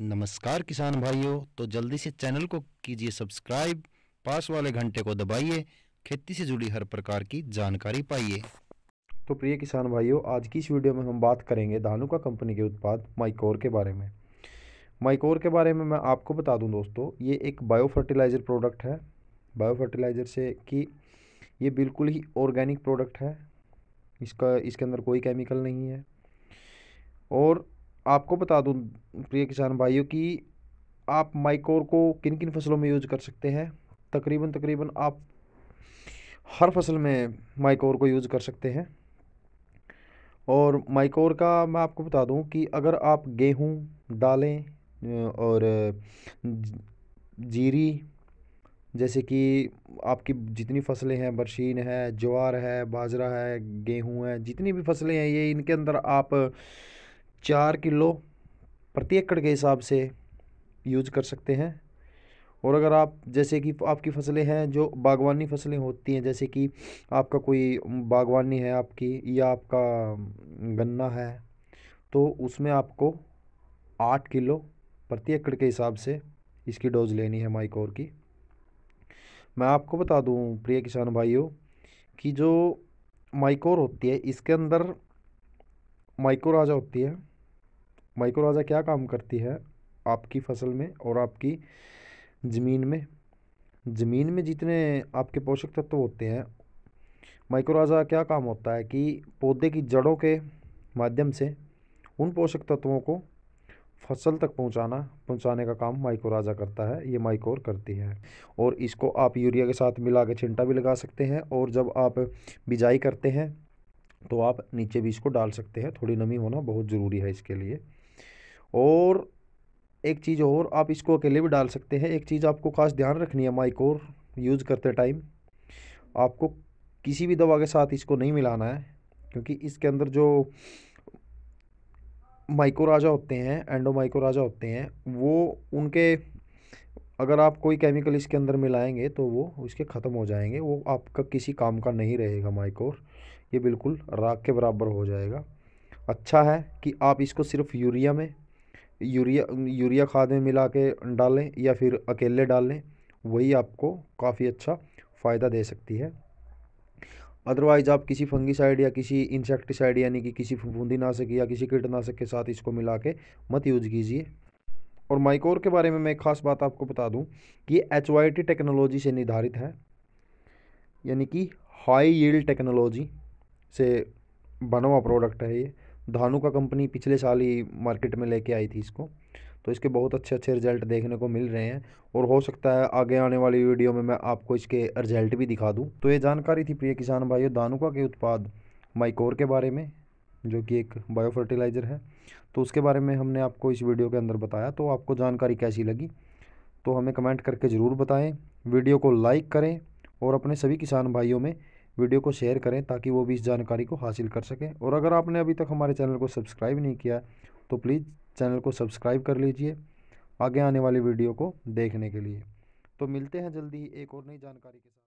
नमस्कार किसान भाइयों तो जल्दी से चैनल को कीजिए सब्सक्राइब पास वाले घंटे को दबाइए खेती से जुड़ी हर प्रकार की जानकारी पाइए तो प्रिय किसान भाइयों आज की इस वीडियो में हम बात करेंगे धानुका कंपनी के उत्पाद माइकोर के बारे में माइकोर के बारे में मैं आपको बता दूं दोस्तों ये एक बायो फर्टिलाइज़र प्रोडक्ट है बायो फर्टिलाइज़र से कि ये बिल्कुल ही ऑर्गेनिक प्रोडक्ट है इसका इसके अंदर कोई केमिकल नहीं है और आपको बता दूं प्रिय किसान भाइयों कि आप माइकोर को किन किन फसलों में यूज कर सकते हैं तकरीबन तकरीबन आप हर फसल में माइकोर को यूज कर सकते हैं और माइकोर का मैं आपको बता दूं कि अगर आप गेहूं दालें और जीरी जैसे कि आपकी जितनी फसलें हैं बरसीन है ज्वार है बाजरा है गेहूं है जितनी भी फसलें हैं ये इनके अंदर आप चार किलो प्रति एकड़ के हिसाब से यूज कर सकते हैं और अगर आप जैसे कि आपकी फसलें हैं जो बागवानी फसलें होती हैं जैसे कि आपका कोई बागवानी है आपकी या आपका गन्ना है तो उसमें आपको आठ किलो प्रति एकड़ के हिसाब से इसकी डोज लेनी है माइकोर की मैं आपको बता दूं प्रिय किसान भाइयों कि जो माइकोर होती है इसके अंदर माइकोराजा होती है माइक्रोराजा क्या काम करती है आपकी फसल में और आपकी ज़मीन में ज़मीन में जितने आपके पोषक तत्व होते हैं माइक्रोराजा क्या काम होता है कि पौधे की जड़ों के माध्यम से उन पोषक तत्वों को फसल तक पहुंचाना पहुंचाने का काम माइकोराजा करता है ये माइकोर करती है और इसको आप यूरिया के साथ मिला के छिंटा भी लगा सकते हैं और जब आप बिजाई करते हैं तो आप नीचे भी इसको डाल सकते हैं थोड़ी नमी होना बहुत ज़रूरी है इसके लिए और एक चीज़ और आप इसको अकेले भी डाल सकते हैं एक चीज़ आपको खास ध्यान रखनी है माइक और यूज़ करते टाइम आपको किसी भी दवा के साथ इसको नहीं मिलाना है क्योंकि इसके अंदर जो माइकोराजा होते हैं एंडोमाइकोराजा होते हैं वो उनके अगर आप कोई केमिकल इसके अंदर मिलाएंगे तो वो उसके ख़त्म हो जाएंगे वो आपका किसी काम का नहीं रहेगा माइकोर ये बिल्कुल राख के बराबर हो जाएगा अच्छा है कि आप इसको सिर्फ यूरिया में यूरिया यूरिया खाद में मिला के डालें या फिर अकेले डालें वही आपको काफ़ी अच्छा फ़ायदा दे सकती है अदरवाइज़ आप किसी फंगीसाइड या किसी इंसेक्टिसाइड यानी कि किसी फूंदीनाशक या किसी कीटनाशक के साथ इसको मिला के मत यूज कीजिए और माइकोर के बारे में मैं एक खास बात आपको बता दूं कि ये एच टेक्नोलॉजी से निर्धारित है यानी कि हाई यील्ड टेक्नोलॉजी से बना हुआ प्रोडक्ट है ये धानुका कंपनी पिछले साल ही मार्केट में लेके आई थी इसको तो इसके बहुत अच्छे अच्छे रिज़ल्ट देखने को मिल रहे हैं और हो सकता है आगे आने वाली वीडियो में मैं आपको इसके रिज़ल्ट भी दिखा दूँ तो ये जानकारी थी प्रिय किसान भाइयों धानुका के उत्पाद माइकोर के बारे में जो कि एक बायो फर्टिलाइज़र है तो उसके बारे में हमने आपको इस वीडियो के अंदर बताया तो आपको जानकारी कैसी लगी तो हमें कमेंट करके ज़रूर बताएं वीडियो को लाइक करें और अपने सभी किसान भाइयों में वीडियो को शेयर करें ताकि वो भी इस जानकारी को हासिल कर सकें और अगर आपने अभी तक हमारे चैनल को सब्सक्राइब नहीं किया तो प्लीज़ चैनल को सब्सक्राइब कर लीजिए आगे आने वाली वीडियो को देखने के लिए तो मिलते हैं जल्दी ही एक और नई जानकारी के साथ